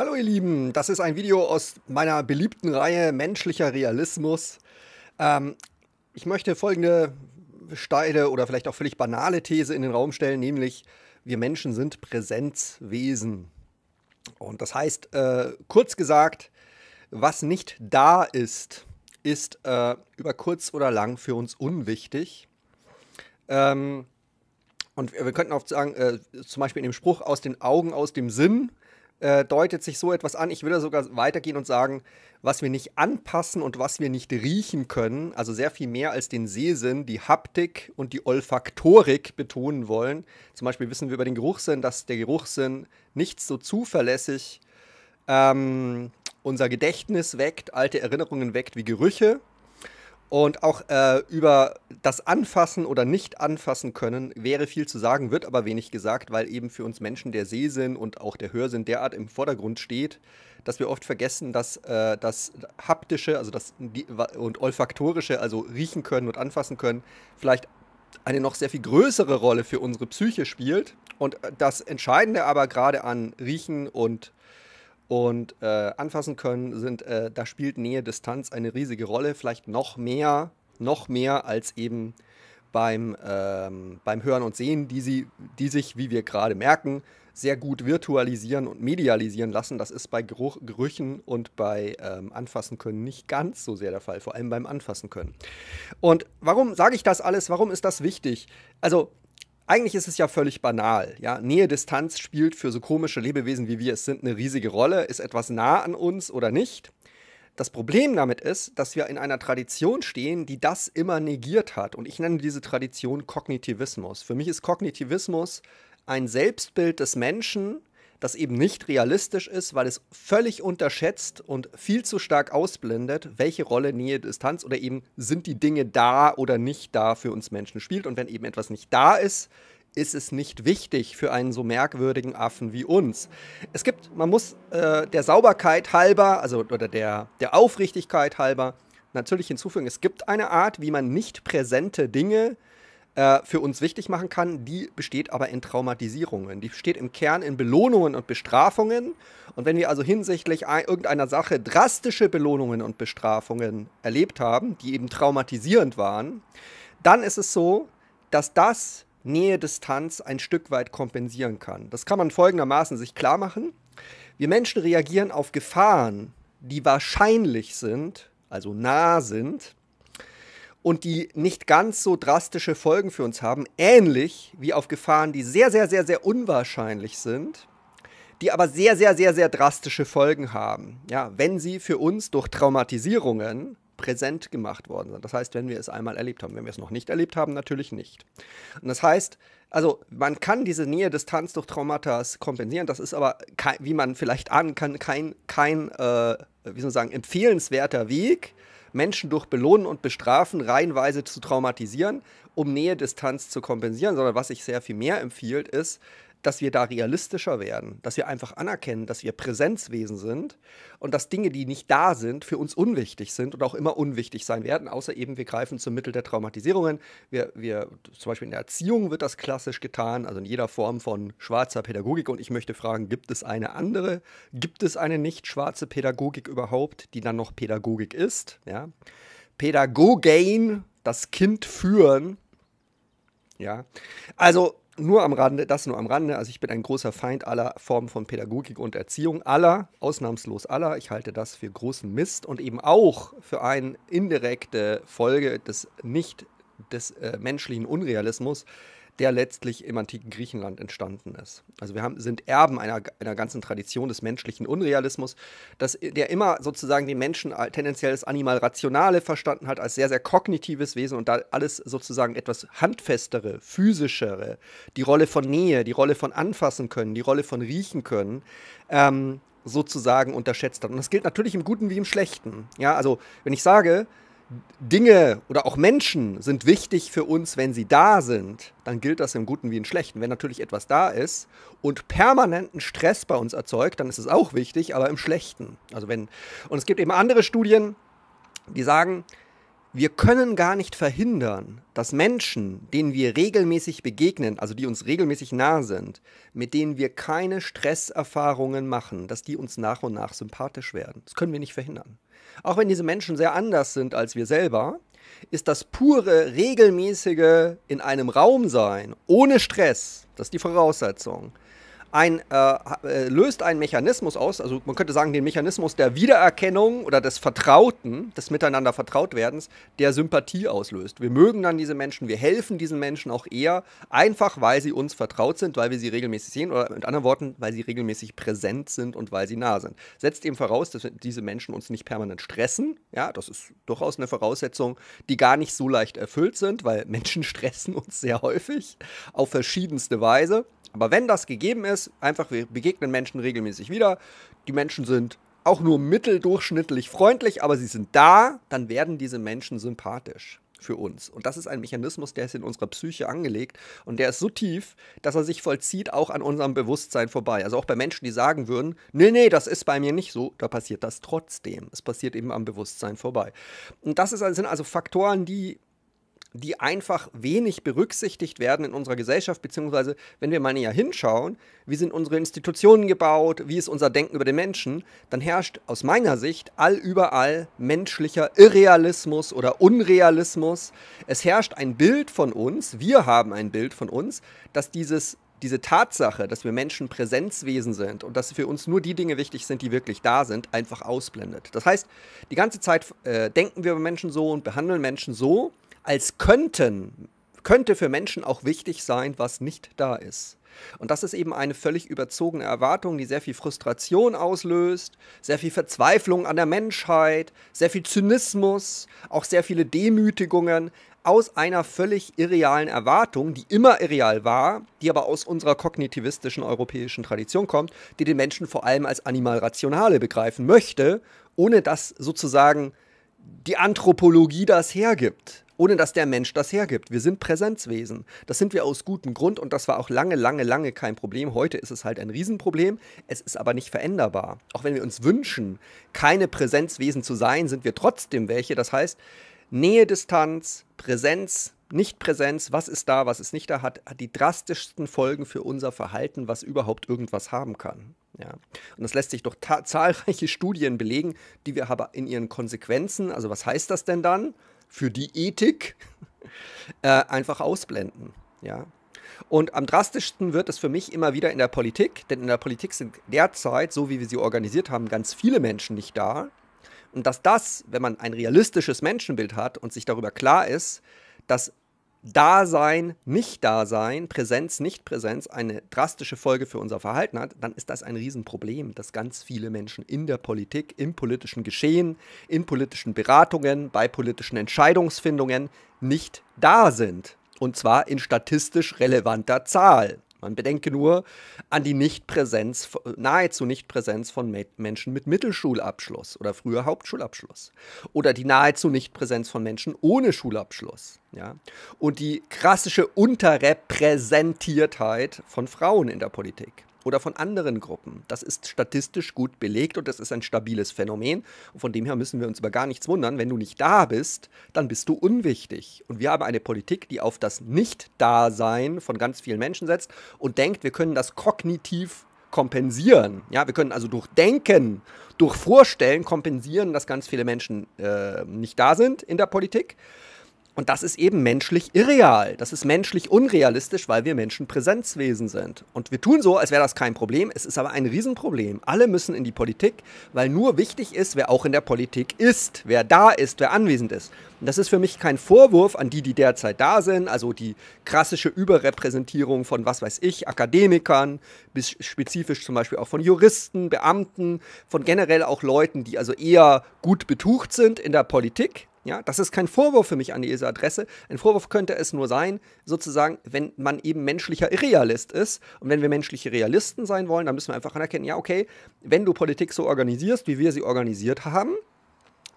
Hallo ihr Lieben, das ist ein Video aus meiner beliebten Reihe Menschlicher Realismus. Ähm, ich möchte folgende steile oder vielleicht auch völlig banale These in den Raum stellen, nämlich wir Menschen sind Präsenzwesen. Und das heißt, äh, kurz gesagt, was nicht da ist, ist äh, über kurz oder lang für uns unwichtig. Ähm, und wir könnten auch sagen, äh, zum Beispiel in dem Spruch aus den Augen, aus dem Sinn, äh, deutet sich so etwas an. Ich würde sogar weitergehen und sagen, was wir nicht anpassen und was wir nicht riechen können, also sehr viel mehr als den Sehsinn, die Haptik und die Olfaktorik betonen wollen. Zum Beispiel wissen wir über den Geruchssinn, dass der Geruchssinn nicht so zuverlässig ähm, unser Gedächtnis weckt, alte Erinnerungen weckt wie Gerüche. Und auch äh, über das Anfassen oder nicht anfassen können wäre viel zu sagen, wird aber wenig gesagt, weil eben für uns Menschen der Sehsinn und auch der Hörsinn derart im Vordergrund steht, dass wir oft vergessen, dass äh, das haptische, also das und olfaktorische, also riechen können und anfassen können, vielleicht eine noch sehr viel größere Rolle für unsere Psyche spielt. Und äh, das Entscheidende aber gerade an Riechen und und äh, anfassen können, sind, äh, da spielt Nähe, Distanz eine riesige Rolle, vielleicht noch mehr, noch mehr als eben beim, ähm, beim Hören und Sehen, die, sie, die sich, wie wir gerade merken, sehr gut virtualisieren und medialisieren lassen. Das ist bei Geruch, Gerüchen und bei ähm, Anfassen können nicht ganz so sehr der Fall, vor allem beim Anfassen können. Und warum sage ich das alles? Warum ist das wichtig? Also eigentlich ist es ja völlig banal. Ja? Nähe, Distanz spielt für so komische Lebewesen wie wir es sind eine riesige Rolle. Ist etwas nah an uns oder nicht? Das Problem damit ist, dass wir in einer Tradition stehen, die das immer negiert hat. Und ich nenne diese Tradition Kognitivismus. Für mich ist Kognitivismus ein Selbstbild des Menschen, das eben nicht realistisch ist, weil es völlig unterschätzt und viel zu stark ausblendet, welche Rolle Nähe, Distanz oder eben sind die Dinge da oder nicht da für uns Menschen spielt. Und wenn eben etwas nicht da ist, ist es nicht wichtig für einen so merkwürdigen Affen wie uns. Es gibt, man muss äh, der Sauberkeit halber, also oder der, der Aufrichtigkeit halber, natürlich hinzufügen, es gibt eine Art, wie man nicht präsente Dinge äh, äh, für uns wichtig machen kann, die besteht aber in Traumatisierungen. Die besteht im Kern in Belohnungen und Bestrafungen. Und wenn wir also hinsichtlich irgendeiner Sache drastische Belohnungen und Bestrafungen erlebt haben, die eben traumatisierend waren, dann ist es so, dass das Nähe-Distanz ein Stück weit kompensieren kann. Das kann man folgendermaßen sich klar machen. Wir Menschen reagieren auf Gefahren, die wahrscheinlich sind, also nah sind, und die nicht ganz so drastische Folgen für uns haben, ähnlich wie auf Gefahren, die sehr, sehr, sehr, sehr unwahrscheinlich sind, die aber sehr, sehr, sehr, sehr drastische Folgen haben, ja, wenn sie für uns durch Traumatisierungen präsent gemacht worden sind. Das heißt, wenn wir es einmal erlebt haben, wenn wir es noch nicht erlebt haben, natürlich nicht. Und das heißt, also man kann diese Nähe-Distanz durch Traumata kompensieren, das ist aber, wie man vielleicht ahnen kann, kein, kein äh, wie soll man sagen, empfehlenswerter Weg, Menschen durch Belohnen und Bestrafen reihenweise zu traumatisieren, um Nähe-Distanz zu kompensieren, sondern was ich sehr viel mehr empfiehlt, ist, dass wir da realistischer werden, dass wir einfach anerkennen, dass wir Präsenzwesen sind und dass Dinge, die nicht da sind, für uns unwichtig sind und auch immer unwichtig sein werden, außer eben wir greifen zum Mittel der Traumatisierungen. Wir, wir, zum Beispiel in der Erziehung wird das klassisch getan, also in jeder Form von schwarzer Pädagogik. Und ich möchte fragen, gibt es eine andere? Gibt es eine nicht schwarze Pädagogik überhaupt, die dann noch Pädagogik ist? Ja? Pädagogain, das Kind führen. Ja, also nur am Rande, das nur am Rande. Also ich bin ein großer Feind aller Formen von Pädagogik und Erziehung, aller, ausnahmslos aller. Ich halte das für großen Mist und eben auch für eine indirekte Folge des nicht des äh, menschlichen Unrealismus, der letztlich im antiken Griechenland entstanden ist. Also wir haben, sind Erben einer, einer ganzen Tradition des menschlichen Unrealismus, dass, der immer sozusagen den Menschen tendenziell als animal rationale verstanden hat, als sehr, sehr kognitives Wesen und da alles sozusagen etwas handfestere, physischere, die Rolle von Nähe, die Rolle von Anfassen können, die Rolle von Riechen können, ähm, sozusagen unterschätzt hat. Und das gilt natürlich im Guten wie im Schlechten. Ja, also wenn ich sage, Dinge oder auch Menschen sind wichtig für uns, wenn sie da sind, dann gilt das im Guten wie im Schlechten. Wenn natürlich etwas da ist und permanenten Stress bei uns erzeugt, dann ist es auch wichtig, aber im Schlechten. Also wenn, und es gibt eben andere Studien, die sagen, wir können gar nicht verhindern, dass Menschen, denen wir regelmäßig begegnen, also die uns regelmäßig nah sind, mit denen wir keine Stresserfahrungen machen, dass die uns nach und nach sympathisch werden. Das können wir nicht verhindern. Auch wenn diese Menschen sehr anders sind als wir selber, ist das pure, regelmäßige in einem Raum sein, ohne Stress, das ist die Voraussetzung, ein, äh, äh, löst einen Mechanismus aus, also man könnte sagen, den Mechanismus der Wiedererkennung oder des Vertrauten, des Miteinander Vertrautwerdens, der Sympathie auslöst. Wir mögen dann diese Menschen, wir helfen diesen Menschen auch eher, einfach weil sie uns vertraut sind, weil wir sie regelmäßig sehen oder mit anderen Worten, weil sie regelmäßig präsent sind und weil sie nah sind. Setzt eben voraus, dass diese Menschen uns nicht permanent stressen. Ja, das ist durchaus eine Voraussetzung, die gar nicht so leicht erfüllt sind, weil Menschen stressen uns sehr häufig auf verschiedenste Weise. Aber wenn das gegeben ist, einfach, wir begegnen Menschen regelmäßig wieder. Die Menschen sind auch nur mitteldurchschnittlich freundlich, aber sie sind da, dann werden diese Menschen sympathisch für uns. Und das ist ein Mechanismus, der ist in unserer Psyche angelegt und der ist so tief, dass er sich vollzieht auch an unserem Bewusstsein vorbei. Also auch bei Menschen, die sagen würden, nee, nee, das ist bei mir nicht so, da passiert das trotzdem. Es passiert eben am Bewusstsein vorbei. Und das ist, sind also Faktoren, die die einfach wenig berücksichtigt werden in unserer Gesellschaft, beziehungsweise wenn wir mal näher hinschauen, wie sind unsere Institutionen gebaut, wie ist unser Denken über den Menschen, dann herrscht aus meiner Sicht allüberall menschlicher Irrealismus oder Unrealismus. Es herrscht ein Bild von uns, wir haben ein Bild von uns, dass dieses diese Tatsache, dass wir Menschen Präsenzwesen sind und dass für uns nur die Dinge wichtig sind, die wirklich da sind, einfach ausblendet. Das heißt, die ganze Zeit äh, denken wir über Menschen so und behandeln Menschen so, als könnten, könnte für Menschen auch wichtig sein, was nicht da ist. Und das ist eben eine völlig überzogene Erwartung, die sehr viel Frustration auslöst, sehr viel Verzweiflung an der Menschheit, sehr viel Zynismus, auch sehr viele Demütigungen aus einer völlig irrealen Erwartung, die immer irreal war, die aber aus unserer kognitivistischen europäischen Tradition kommt, die den Menschen vor allem als animal rationale begreifen möchte, ohne dass sozusagen die Anthropologie das hergibt ohne dass der Mensch das hergibt. Wir sind Präsenzwesen. Das sind wir aus gutem Grund und das war auch lange, lange, lange kein Problem. Heute ist es halt ein Riesenproblem. Es ist aber nicht veränderbar. Auch wenn wir uns wünschen, keine Präsenzwesen zu sein, sind wir trotzdem welche. Das heißt, Nähe, Distanz, Präsenz, Nichtpräsenz, was ist da, was ist nicht da, hat, hat die drastischsten Folgen für unser Verhalten, was überhaupt irgendwas haben kann. Ja. Und das lässt sich durch zahlreiche Studien belegen, die wir aber in ihren Konsequenzen, also was heißt das denn dann? für die Ethik äh, einfach ausblenden. Ja? Und am drastischsten wird es für mich immer wieder in der Politik, denn in der Politik sind derzeit, so wie wir sie organisiert haben, ganz viele Menschen nicht da. Und dass das, wenn man ein realistisches Menschenbild hat und sich darüber klar ist, dass Dasein, Nicht-Dasein, Präsenz, Nicht-Präsenz eine drastische Folge für unser Verhalten hat, dann ist das ein Riesenproblem, dass ganz viele Menschen in der Politik, im politischen Geschehen, in politischen Beratungen, bei politischen Entscheidungsfindungen nicht da sind. Und zwar in statistisch relevanter Zahl. Man bedenke nur an die Nichtpräsenz, nahezu Nichtpräsenz von Menschen mit Mittelschulabschluss oder früher Hauptschulabschluss. Oder die nahezu Nichtpräsenz von Menschen ohne Schulabschluss. Ja? Und die krassische Unterrepräsentiertheit von Frauen in der Politik oder von anderen Gruppen. Das ist statistisch gut belegt und das ist ein stabiles Phänomen. Und von dem her müssen wir uns über gar nichts wundern. Wenn du nicht da bist, dann bist du unwichtig. Und wir haben eine Politik, die auf das Nicht-Dasein von ganz vielen Menschen setzt und denkt, wir können das kognitiv kompensieren. Ja, wir können also durch Denken, durch Vorstellen kompensieren, dass ganz viele Menschen äh, nicht da sind in der Politik. Und das ist eben menschlich irreal. Das ist menschlich unrealistisch, weil wir Menschen Präsenzwesen sind. Und wir tun so, als wäre das kein Problem. Es ist aber ein Riesenproblem. Alle müssen in die Politik, weil nur wichtig ist, wer auch in der Politik ist, wer da ist, wer anwesend ist. Und das ist für mich kein Vorwurf an die, die derzeit da sind, also die klassische Überrepräsentierung von, was weiß ich, Akademikern, bis spezifisch zum Beispiel auch von Juristen, Beamten, von generell auch Leuten, die also eher gut betucht sind in der Politik ja, das ist kein Vorwurf für mich an diese Adresse. Ein Vorwurf könnte es nur sein, sozusagen, wenn man eben menschlicher Irrealist ist. Und wenn wir menschliche Realisten sein wollen, dann müssen wir einfach anerkennen, ja, okay, wenn du Politik so organisierst, wie wir sie organisiert haben,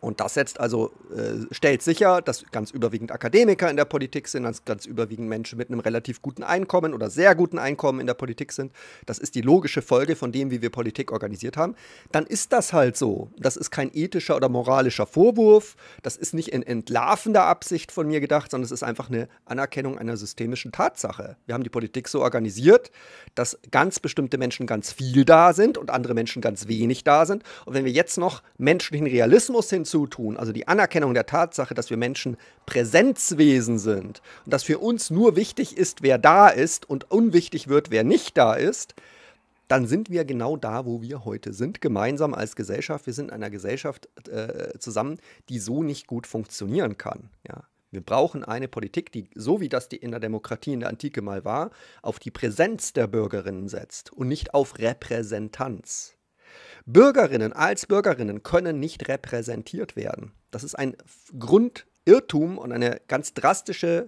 und das setzt also, äh, stellt sicher, dass ganz überwiegend Akademiker in der Politik sind, dass ganz überwiegend Menschen mit einem relativ guten Einkommen oder sehr guten Einkommen in der Politik sind. Das ist die logische Folge von dem, wie wir Politik organisiert haben. Dann ist das halt so. Das ist kein ethischer oder moralischer Vorwurf. Das ist nicht in entlarvender Absicht von mir gedacht, sondern es ist einfach eine Anerkennung einer systemischen Tatsache. Wir haben die Politik so organisiert, dass ganz bestimmte Menschen ganz viel da sind und andere Menschen ganz wenig da sind. Und wenn wir jetzt noch menschlichen Realismus hin hinzutun, also die Anerkennung der Tatsache, dass wir Menschen Präsenzwesen sind und dass für uns nur wichtig ist, wer da ist und unwichtig wird, wer nicht da ist, dann sind wir genau da, wo wir heute sind, gemeinsam als Gesellschaft. Wir sind in einer Gesellschaft äh, zusammen, die so nicht gut funktionieren kann. Ja. Wir brauchen eine Politik, die, so wie das die in der Demokratie in der Antike mal war, auf die Präsenz der Bürgerinnen setzt und nicht auf Repräsentanz. Bürgerinnen als Bürgerinnen können nicht repräsentiert werden. Das ist ein Grundirrtum und eine ganz drastische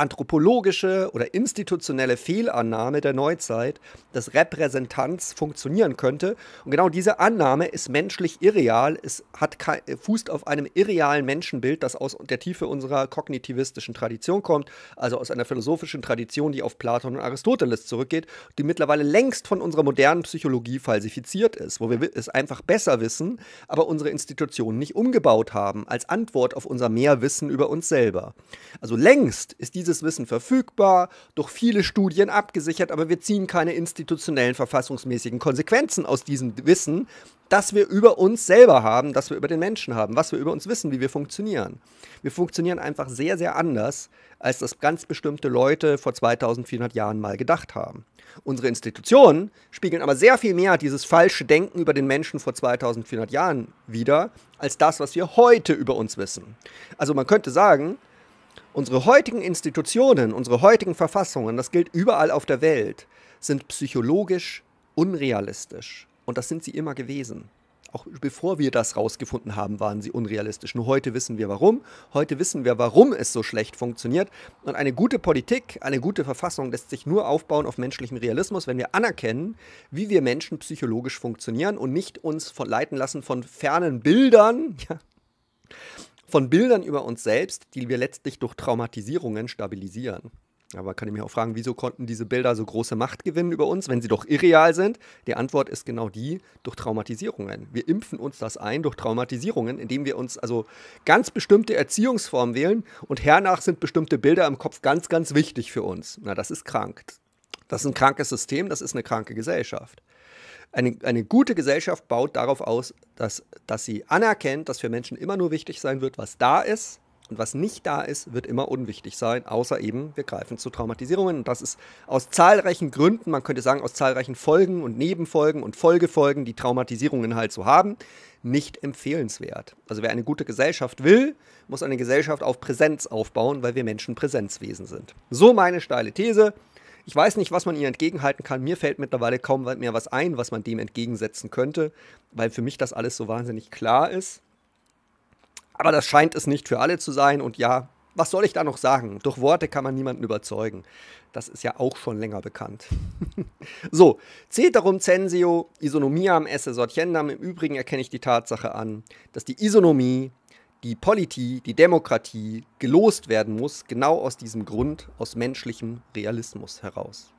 anthropologische oder institutionelle Fehlannahme der Neuzeit, dass Repräsentanz funktionieren könnte. Und genau diese Annahme ist menschlich irreal, es hat, fußt auf einem irrealen Menschenbild, das aus der Tiefe unserer kognitivistischen Tradition kommt, also aus einer philosophischen Tradition, die auf Platon und Aristoteles zurückgeht, die mittlerweile längst von unserer modernen Psychologie falsifiziert ist, wo wir es einfach besser wissen, aber unsere Institutionen nicht umgebaut haben, als Antwort auf unser Mehrwissen über uns selber. Also längst ist diese dieses Wissen verfügbar, durch viele Studien abgesichert, aber wir ziehen keine institutionellen verfassungsmäßigen Konsequenzen aus diesem Wissen, das wir über uns selber haben, das wir über den Menschen haben, was wir über uns wissen, wie wir funktionieren. Wir funktionieren einfach sehr, sehr anders, als das ganz bestimmte Leute vor 2400 Jahren mal gedacht haben. Unsere Institutionen spiegeln aber sehr viel mehr dieses falsche Denken über den Menschen vor 2400 Jahren wider, als das, was wir heute über uns wissen. Also man könnte sagen, Unsere heutigen Institutionen, unsere heutigen Verfassungen, das gilt überall auf der Welt, sind psychologisch unrealistisch. Und das sind sie immer gewesen. Auch bevor wir das rausgefunden haben, waren sie unrealistisch. Nur heute wissen wir warum. Heute wissen wir, warum es so schlecht funktioniert. Und eine gute Politik, eine gute Verfassung lässt sich nur aufbauen auf menschlichen Realismus, wenn wir anerkennen, wie wir Menschen psychologisch funktionieren und nicht uns leiten lassen von fernen Bildern. Ja von Bildern über uns selbst, die wir letztlich durch Traumatisierungen stabilisieren. Aber kann ich mich auch fragen, wieso konnten diese Bilder so große Macht gewinnen über uns, wenn sie doch irreal sind? Die Antwort ist genau die, durch Traumatisierungen. Wir impfen uns das ein durch Traumatisierungen, indem wir uns also ganz bestimmte Erziehungsformen wählen und hernach sind bestimmte Bilder im Kopf ganz, ganz wichtig für uns. Na, das ist krank. Das ist ein krankes System, das ist eine kranke Gesellschaft eine, eine gute Gesellschaft baut darauf aus, dass, dass sie anerkennt, dass für Menschen immer nur wichtig sein wird, was da ist. Und was nicht da ist, wird immer unwichtig sein, außer eben, wir greifen zu Traumatisierungen. Und das ist aus zahlreichen Gründen, man könnte sagen, aus zahlreichen Folgen und Nebenfolgen und Folgefolgen, die Traumatisierungen halt so haben, nicht empfehlenswert. Also wer eine gute Gesellschaft will, muss eine Gesellschaft auf Präsenz aufbauen, weil wir Menschen Präsenzwesen sind. So meine steile These. Ich weiß nicht, was man ihr entgegenhalten kann. Mir fällt mittlerweile kaum mehr was ein, was man dem entgegensetzen könnte, weil für mich das alles so wahnsinnig klar ist. Aber das scheint es nicht für alle zu sein. Und ja, was soll ich da noch sagen? Durch Worte kann man niemanden überzeugen. Das ist ja auch schon länger bekannt. so, Ceterum censio, Isonomiam esse sortiendam. Im Übrigen erkenne ich die Tatsache an, dass die Isonomie die Politik, die Demokratie gelost werden muss, genau aus diesem Grund, aus menschlichem Realismus heraus.